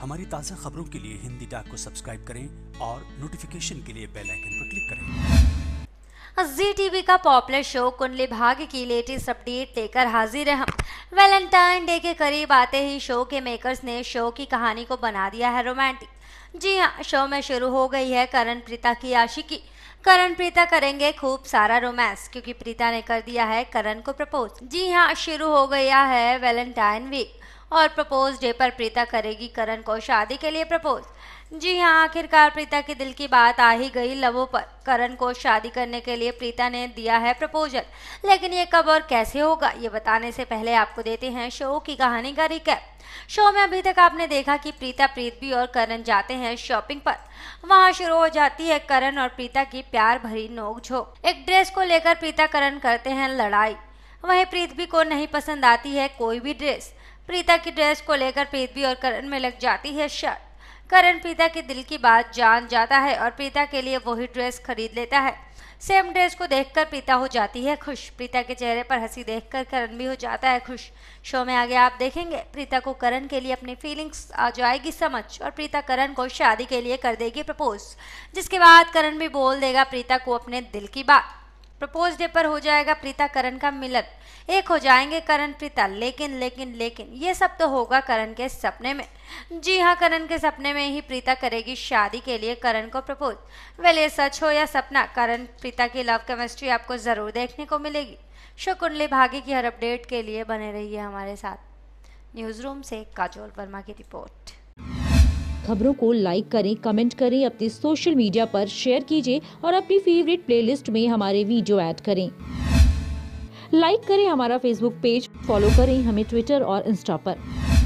हमारी ताज़ा खबरों के लिए हिंदी डाक को सब्सक्राइब करें और नोटिफिकेशन के लिए बेल आइकन पर क्लिक करें जी टीवी का पॉपुलर शो कुंडली भाग्य की लेटेस्ट अपडेट लेकर हाजिर है हम वैलेंटाइन डे के करीब आते ही शो के मेकर्स ने शो की कहानी को बना दिया है रोमांटिक जी हाँ शो में शुरू हो गई है करण प्रीता की आशिकी करण प्रीता करेंगे खूब सारा रोमांस क्योंकि प्रीता ने कर दिया है करण को प्रपोज जी हाँ शुरू हो गया है वैलेंटाइन वीक और प्रपोज डे पर प्रीता करेगी करण को शादी के लिए प्रपोज जी हाँ आखिरकार प्रीता के दिल की बात आ ही गई लवों पर करण को शादी करने के लिए प्रीता ने दिया है प्रपोजल लेकिन ये कब और कैसे होगा ये बताने से पहले आपको देते हैं शो की कहानी का रिकैप शो में अभी तक आपने देखा कि प्रीता भी और करण जाते हैं शॉपिंग पर वहाँ शुरू हो जाती है करण और प्रीता की प्यार भरी नोकझोंक एक ड्रेस को लेकर प्रीता करण करते हैं लड़ाई वहीं भी को नहीं पसंद आती है कोई भी ड्रेस प्रीता की ड्रेस को लेकर पृथ्वी और करण में लग जाती है शर्त करण प्रीता के दिल की बात जान जाता है और प्रीता के लिए वही ड्रेस खरीद लेता है सेम ड्रेस को देखकर प्रीता हो जाती है खुश प्रीता के चेहरे पर हंसी देखकर करण भी हो जाता है खुश शो में आगे आप देखेंगे प्रीता को करण के लिए अपनी फीलिंग्स आ जाएगी समझ और प्रीता करण को शादी के लिए कर देगी प्रपोज जिसके बाद करण भी बोल देगा प्रीता को अपने दिल की बात प्रपोज डे पर हो जाएगा प्रीता करण का मिलन एक हो जाएंगे करण प्रीता लेकिन लेकिन लेकिन ये सब तो होगा करण के सपने में जी हाँ करण के सपने में ही प्रीता करेगी शादी के लिए करण को प्रपोज वेल ये सच हो या सपना करण प्रीता की लव केमिस्ट्री आपको ज़रूर देखने को मिलेगी शो कुंडली भाग्य की हर अपडेट के लिए बने रहिए हमारे साथ न्यूज़ रूम से काजोल वर्मा की रिपोर्ट खबरों को लाइक करें कमेंट करें अपने सोशल मीडिया पर शेयर कीजिए और अपनी फेवरेट प्लेलिस्ट में हमारे वीडियो ऐड करें लाइक करें हमारा फेसबुक पेज फॉलो करें हमें ट्विटर और इंस्टा पर